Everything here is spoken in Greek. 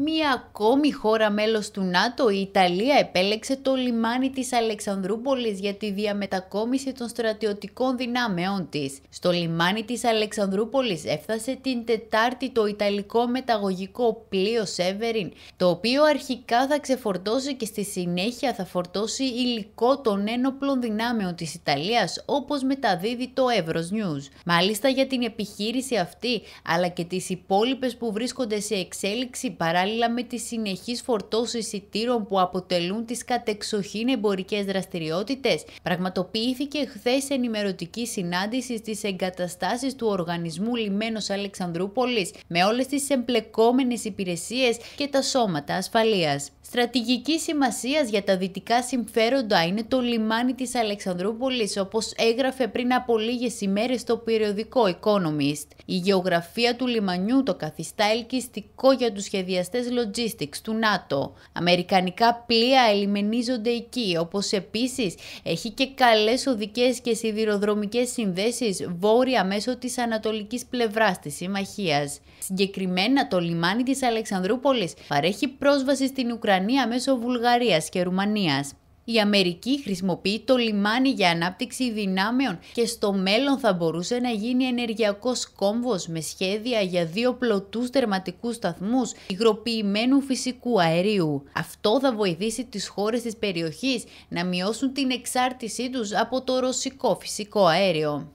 Μία ακόμη χώρα μέλος του ΝΑΤΟ, η Ιταλία επέλεξε το λιμάνι της Αλεξανδρούπολης για τη διαμετακόμιση των στρατιωτικών δυνάμεών της. Στο λιμάνι της Αλεξανδρούπολης έφτασε την Τετάρτη το Ιταλικό μεταγωγικό πλοίο Severin, το οποίο αρχικά θα ξεφορτώσει και στη συνέχεια θα φορτώσει υλικό των ένοπλων δυνάμεων της Ιταλίας, όπως μεταδίδει το Εύρος News. Μάλιστα για την επιχείρηση αυτή, αλλά και τις υπόλοιπες που βρίσκονται σε εξέλιξη παράλληλα παράλληλα με τις συνεχείς φορτώσεις εισιτήρων που αποτελούν τις κατεξοχήν εμπορικές δραστηριότητες, πραγματοποιήθηκε χθες ενημερωτική συνάντηση στις εγκαταστάσεις του Οργανισμού Λιμένος Αλεξανδρούπολης με όλες τις εμπλεκόμενες υπηρεσίες και τα σώματα ασφαλείας. Στρατηγική σημασίας για τα δυτικά συμφέροντα είναι το λιμάνι της Αλεξανδρούπολης, όπως έγραφε πριν από λίγες ημέρες το περιοδικό Economist. Η γεωγραφία του λιμανιού το καθιστά ελκυστικό για τους σχεδιαστές logistics του ΝΑΤΟ. Αμερικανικά πλοία ελιμενίζονται εκεί, όπως επίσης έχει και καλές οδικές και σιδηροδρομικές συνδέσεις βόρεια μέσω της ανατολικής πλευράς της συμμαχίας. Συγκεκριμένα το λιμάνι της Αλεξανδρούπολης παρέχει πρόσβαση στην Ουκρανία μέσω Βουλγαρίας και Ρουμανίας η Αμερική χρησιμοποιεί το λιμάνι για ανάπτυξη δυνάμεων και στο μέλλον θα μπορούσε να γίνει ενεργειακός κόμβος με σχέδια για δύο πλωτούς τερματικούς σταθμούς υγροποιημένου φυσικού αερίου. Αυτό θα βοηθήσει τις χώρες της περιοχής να μειώσουν την εξάρτησή τους από το ρωσικό φυσικό αέριο.